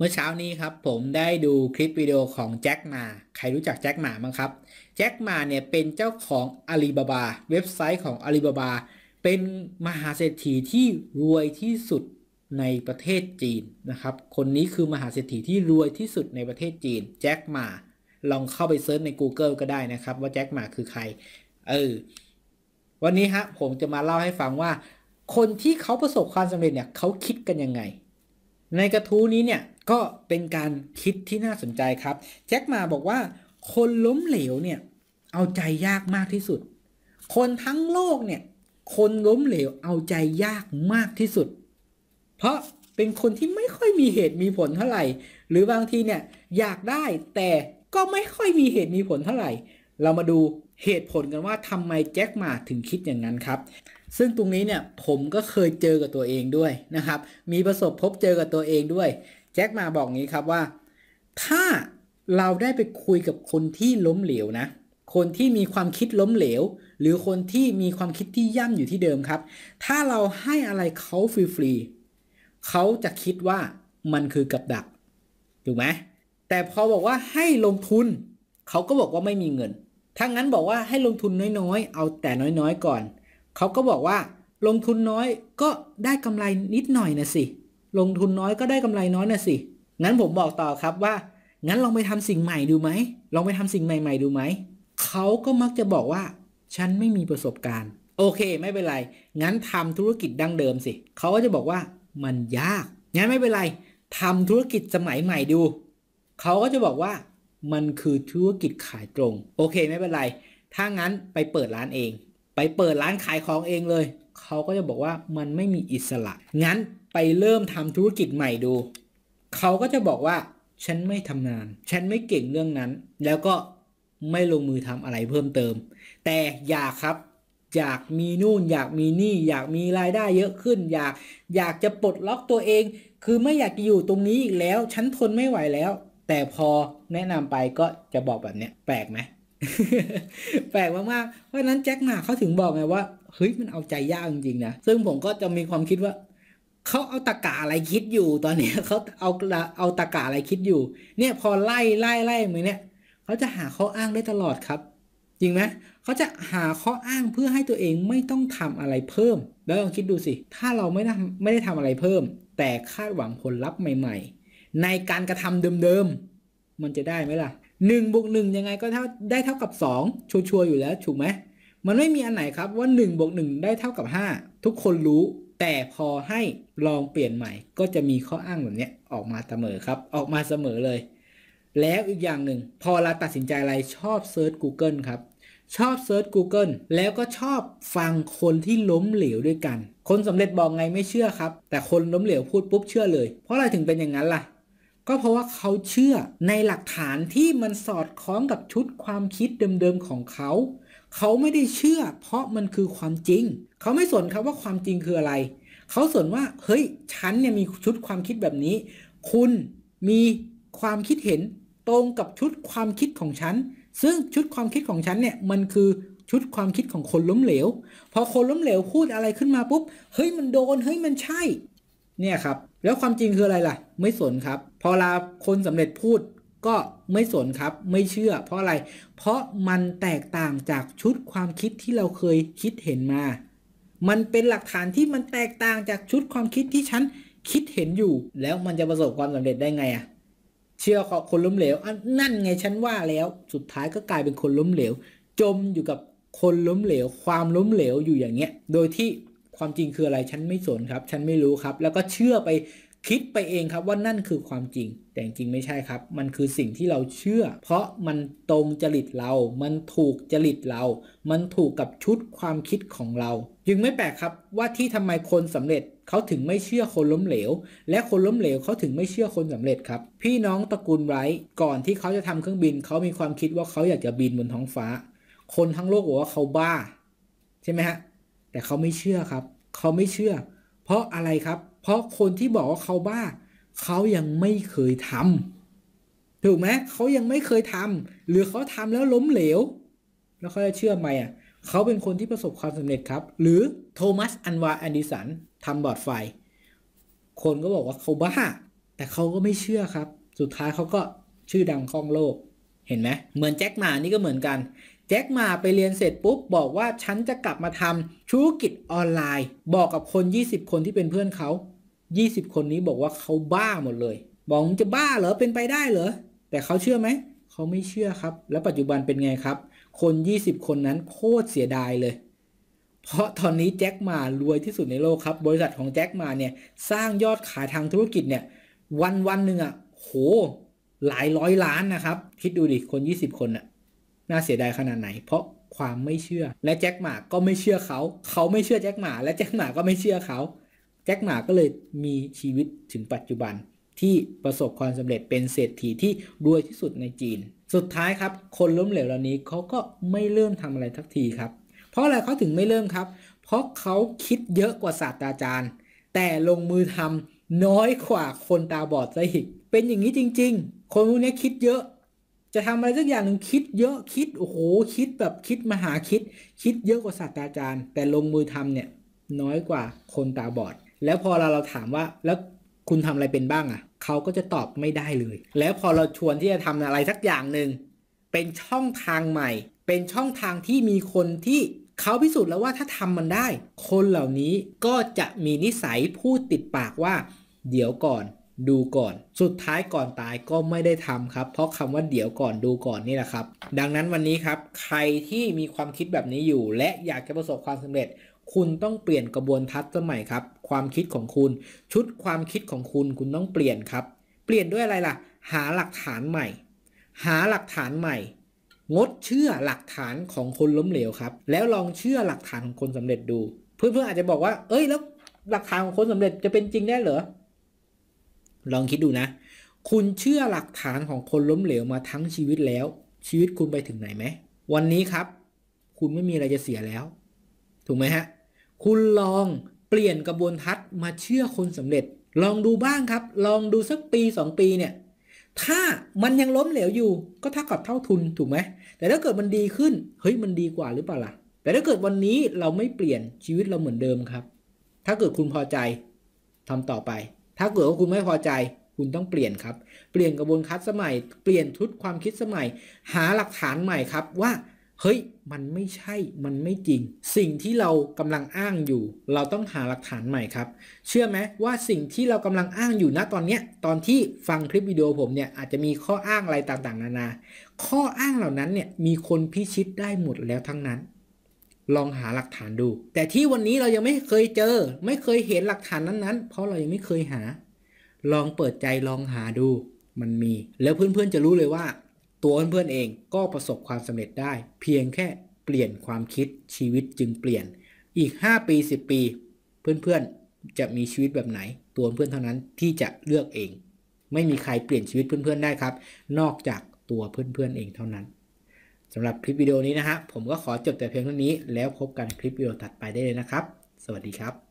มื่อเช้านี้ครับผมได้ดูคลิปวิดีโอของแจ็คมาใครรู้จักแจ็คมาบ้างครับ แจ็คมาเนี่ยเป็นเจ้าของอาลีบาบา เว็บไซต์ของอาลีบาบา เป็นมหาเศรษฐีที่รวยที่สุดในประเทศจีนนะครับ คนนี้คือมหาเศรษฐีที่รวยที่สุดในประเทศจีน แจ็คมาลองเข้าไปเซิร์ชใน Google ก็ได้นะครับว่าแจ็คมาคือใคร เออ วันนี้ฮะผมจะมาเล่าให้ฟังว่า คนที่เขาประสบความสำเร็จเนี่ยเขาคิดกันยังไงในกระทู้นี้เนี่ยก็เป็นการคิดที่น่าสนใจครับ แจ็คมาบอกว่าคนล้มเหลวเนี่ยเอาใจยากมากที่สุด คนทั้งโลกเนี่ย คนล้มเหลวเอาใจยากมากที่สุด เพราะเป็นคนที่ไม่ค่อยมีเหตุมีผลเท่าไหร่ หรือบางทีเนี่ยอยากได้แต่ก็ไม่ค่อยมีเหตุมีผลเท่าไหร่ เรามาดูเหตุผลกันว่าทำไมแจ็คมาถึงคิดอย่างนั้นครับซึ่งตรงนี้เนี่ยผมก็เคยเจอกับตัวเองด้วยนะครับมีประสบพบเจอกับตัวเองด้วย แจ็คมาบอกงี้ครับว่า ถ้าเราได้ไปคุยกับคนที่ล้มเหลวนะ คนที่มีความคิดล้มเหลว หรือคนที่มีความคิดที่ย่ำอยู่ที่เดิมครับ ถ้าเราให้อะไรเขาฟรีๆเขาจะคิดว่ามันคือกับดักถูกไหมแต่พอบอกว่าให้ลงทุนเขาก็บอกว่าไม่มีเงินถ้างั้นบอกว่าให้ลงทุนน้อยๆ เอาแต่น้อยๆ ก่อนเขาก็บอกว่าลงทุนน้อยก็ได้กำไรนิดหน่อยนะสิ ลงทุนน้อยก็ได้กำไรน้อยนะสิ งั้นผมบอกต่อครับว่า งั้นลองไปทำสิ่งใหม่ดูไหมลองไปทำสิ่งใหม่ๆดูไหม เขาก็มักจะบอกว่า ฉันไม่มีประสบการณ์ โอเคไม่เป็นไร งั้นทำธุรกิจดั้งเดิมสิ เขาก็จะบอกว่ามันยาก งั้นไม่เป็นไรทำธุรกิจสมัยใหม่ดู เขาก็จะบอกว่ามันคือธุรกิจขายตรง โอเค ไม่เป็นไร ถ้างั้นไปเปิดร้านเองไปเปิดร้านขายของเองเลย เขาก็จะบอกว่ามันไม่มีอิสระงั้นไปเริ่มทำธุรกิจใหม่ดูเขาก็จะบอกว่าฉันไม่ทำงาน ฉันไม่เก่งเรื่องนั้น แล้วก็ไม่ลงมือทำอะไรเพิ่มเติม แต่อยากครับอยากมีนู่น อยากมีนี่ อยากมีรายได้เยอะขึ้น อยากอยากจะปลดล็อกตัวเอง คือไม่อยากอยู่ตรงนี้อีกแล้วฉันทนไม่ไหวแล้ว แต่พอแนะนำไปก็จะบอกแบบเนี้ยแปลกไหมแปลกมากๆเพราะนั้นแจ็คหมาเขาถึงบอกไงว่าเฮ้ยมันเอาใจยากจริงๆนะ ซึ่งผมก็จะมีความคิดว่าเขาเอาตะกาอะไรคิดอยู่ตอนนี้เขาเอาเอาตะกาอะไรคิดอยู่ เนี่ยพอไล่ไล่ไล่เหมือนเนี่ยเขาจะหาข้ออ้างได้ตลอดครับ จริงไหมเขาจะหาข้ออ้างเพื่อให้ตัวเองไม่ต้องทำอะไรเพิ่ม แล้วลองคิดดูสิ ถ้าเราไม่ได้ไม่ได้ทำอะไรเพิ่ม แต่คาดหวังผลลัพธ์ใหม่ๆ ในการกระทำเดิมๆ มันจะได้ไหมล่ะ1บวก1ยังไงก็เท่าได้เท่ากับ 2 ชัวร์อยู่แล้วถูกไหมมันไม่มีอันไหนครับว่า 1บวก1ได้เท่ากับ 5 ทุกคนรู้ แต่พอให้ลองเปลี่ยนใหม่ก็จะมีข้ออ้างแบบนี้ออกมาเสมอครับ ออกมาเสมอเลย แล้วอีกอย่างหนึ่ง พอเราตัดสินใจอะไรชอบเซิร์ช Google ครับ ชอบเซิร์ช Google แล้วก็ชอบฟังคนที่ล้มเหลวด้วยกัน คนสำเร็จบอกไงไม่เชื่อครับ แต่คนล้มเหลวพูดปุ๊บเชื่อเลย เพราะอะไรถึงเป็นอย่างนั้นล่ะก็เพราะว่าเขาเชื่อในหลักฐานที่มันสอดคล้องกับชุดความคิดเดิมๆของเขา เขาไม่ได้เชื่อ เพราะมันคือความจริง เขาไม่สนครับว่าความจริงคืออะไร เขาสนว่าเฮ้ยฉันเนี่ยมีชุดความคิดแบบนี้ คุณมีความคิดเห็นตรงกับชุดความคิดของฉัน ซึ่งชุดความคิดของฉันเนี่ยมันคือชุดความคิดของคนล้มเหลว พอคนล้มเหลวพูดอะไรขึ้นมาปุ๊บเฮ้ยมันโดนเฮ้ยมันใช่เนี่ยครับ แล้วความจริงคืออะไรล่ะไม่สนครับ พอลาคนสำเร็จพูดก็ไม่สนครับไม่เชื่อเพราะอะไร เพราะมันแตกต่างจากชุดความคิดที่เราเคยคิดเห็นมา มันเป็นหลักฐานที่มันแตกต่างจากชุดความคิดที่ฉันคิดเห็นอยู่แล้วมันจะประสบความสำเร็จได้ไงอะเชื่อขอคนล้มเหลวอันั่นไงฉันว่าแล้วสุดท้ายก็กลายเป็นคนล้มเหลว จมอยู่กับคนล้มเหลว ความล้มเหลวอยู่อย่างเงี้ยโดยที่ความจริงคืออะไรฉันไม่สนครับ ฉันไม่รู้ครับ แล้วก็เชื่อไปคิดไปเองครับว่านั่นคือความจริง แต่จริงไม่ใช่ครับ มันคือสิ่งที่เราเชื่อ เพราะมันตรงจริตเรา มันถูกจริตเรา มันถูกกับชุดความคิดของเราจึงไม่แปลกครับ ว่าที่ทำไมคนสำเร็จเขาถึงไม่เชื่อคนล้มเหลว และคนล้มเหลวเขาถึงไม่เชื่อคนสำเร็จครับ พี่น้องตระกูลไรท์ก่อนที่เขาจะทำเครื่องบินเขามีความคิดว่าเขาอยากจะบินบนท้องฟ้า คนทั้งโลกบอกว่าเขาบ้า ใช่ไหมฮะแต่เขาไม่เชื่อครับ เขาไม่เชื่อ เพราะอะไรครับ เพราะคนที่บอกว่าเขาบ้า เขายังไม่เคยทำ ถูกไหมเขายังไม่เคยทำ หรือเขาทำแล้วล้มเหลว แล้วเขาจะเชื่อไหมอ่ะ เขาเป็นคนที่ประสบความสำเร็จครับ หรือโทมัสอันวาแอนดิสันทำบอร์ดไฟคนก็บอกว่าเขาบ้า แต่เขาก็ไม่เชื่อครับ สุดท้ายเขาก็ชื่อดังข้องโลก เห็นไหมเหมือนแจ็คหมานี่ก็เหมือนกันแจ็คมาไปเรียนเสร็จปุ๊บบอกว่าฉันจะกลับมาทำธุรกิจออนไลน์ บอกกับคน 20 คนที่เป็นเพื่อนเขา 20 คนนี้บอกว่าเขาบ้าหมดเลย บอกมจะบ้าเหรอเป็นไปได้เหรอแต่เขาเชื่อไหมเขาไม่เชื่อครับ แล้วปัจจุบันเป็นไงครับ คน 20 คนนั้นโคตรเสียดายเลย เพราะตอนนี้แจ็คมารวยที่สุดในโลกครับบริษัทของแจ็คมาเนี่ยสร้างยอดขายทางธุรกิจเนี่ย วันวันหนึ่งอะ่ะโหหลายร้อยล้านนะครับคิดดูดิคน 20 คนอะ่ะน่าเสียดายขนาดไหนเพราะความไม่เชื่อและแจ็คหมาก็ไม่เชื่อเขา เขาไม่เชื่อแจ็คหมาและแจ็คหมาก็ไม่เชื่อเขา แจ็คหมาก็เลยมีชีวิตถึงปัจจุบันที่ประสบความสำเร็จเป็นเศรษฐีที่รวยที่สุดในจีนสุดท้ายครับคนล้มเหลวเหล่านี้เขาก็ไม่เริ่มทำอะไรทักทีครับเพราะอะไรเขาถึงไม่เริ่มครับ เพราะเขาคิดเยอะกว่าศาสตราจารย์แต่ลงมือทำน้อยกว่าคนตาบอดซะอีกเป็นอย่างนี้จริง ๆ คนพวกนี้คิดเยอะจะทำอะไรสักอย่างหนึ่งคิดเยอะคิดโอ้โหคิดแบบคิดมหาคิดคิดเยอะกว่าศาสตราจารย์ แต่ลงมือทำเนี่ยน้อยกว่าคนตาบอด แล้วพอเราเราถามว่าแล้วคุณทำอะไรเป็นบ้างอะ่ะเขาก็จะตอบไม่ได้เลย แล้วพอเราชวนที่จะทำอะไรสักอย่างหนึ่งเป็นช่องทางใหม่ เป็นช่องทางที่มีคนที่เขาพิสูจน์แล้วว่าถ้าทำมันได้ คนเหล่านี้ก็จะมีนิสัยพูดติดปากว่า เดี๋ยวก่อนดูก่อนสุดท้ายก่อนตายก็ไม่ได้ทำครับ เพราะคำว่าเดี๋ยวก่อนดูก่อนนี่แหละครับ ดังนั้นวันนี้ครับใครที่มีความคิดแบบนี้อยู่ และอยากจะประสบความสำเร็จ คุณต้องเปลี่ยนกระบวนทัศน์สมัยครับ ความคิดของคุณชุดความคิดของคุณคุณต้องเปลี่ยนครับ เปลี่ยนด้วยอะไรล่ะหาหลักฐานใหม่ หาหลักฐานใหม่งดเชื่อหลักฐานของคนล้มเหลวครับแล้วลองเชื่อหลักฐานของคนสำเร็จดู เพื่อนๆอาจจะบอกว่า เอ้ยแล้วหลักฐานของคนสำเร็จจะเป็นจริงได้เหรอลองคิดดูนะ คุณเชื่อหลักฐานของคนล้มเหลวมาทั้งชีวิตแล้ว ชีวิตคุณไปถึงไหนไหม วันนี้ครับ คุณไม่มีอะไรจะเสียแล้ว ถูกไหมฮะ คุณลองเปลี่ยนกระบวนทัศน์มาเชื่อคนสำเร็จ ลองดูบ้างครับ ลองดูสักปี2ปีเนี่ย ถ้ามันยังล้มเหลวอยู่ ก็เท่ากับเท่าทุนถูกไหม แต่ถ้าเกิดมันดีขึ้น เฮ้ย มันดีกว่าหรือเปล่าล่ะ แต่ถ้าเกิดวันนี้เราไม่เปลี่ยน ชีวิตเราเหมือนเดิมครับ ถ้าเกิดคุณพอใจทำต่อไปถ้าเกิดว่าคุณไม่พอใจ คุณต้องเปลี่ยนครับ เปลี่ยนกระบวนคัดสมัย เปลี่ยนทุดความคิดสมัย หาหลักฐานใหม่ครับว่า เฮ้ย มันไม่ใช่ มันไม่จริง สิ่งที่เรากำลังอ้างอยู่ เราต้องหาหลักฐานใหม่ครับ เชื่อไหมว่าสิ่งที่เรากำลังอ้างอยู่นะตอนเนี้ยตอนที่ฟังคลิปวิดีโอผมเนี่ยอาจจะมีข้ออ้างอะไรต่างๆ นานา ข้ออ้างเหล่านั้นเนี่ยมีคนพิชิตได้หมดแล้วทั้งนั้นลองหาหลักฐานดูแต่ที่วันนี้เรายังไม่เคยเจอไม่เคยเห็นหลักฐานนั้นๆเพราะเรายังไม่เคยหา ลองเปิดใจลองหาดูมันมี แล้วเพื่อนๆจะรู้เลยว่า ตัวเพื่อนๆเองก็ประสบความสำเร็จได้ เพียงแค่เปลี่ยนความคิดชีวิตจึงเปลี่ยนอีก 5 ปี 10 ปี เพื่อนๆจะมีชีวิตแบบไหนตัวเพื่อนเท่านั้นที่จะเลือกเอง ไม่มีใครเปลี่ยนชีวิตเพื่อนๆได้ครับ นอกจากตัวเพื่อนๆเองเท่านั้นสำหรับคลิปวิดีโอนี้นะฮะผมก็ขอจบแต่เพียงเท่านี้แล้วพบกันคลิปวิดีโอถัดไปได้เลยนะครับ สวัสดีครับ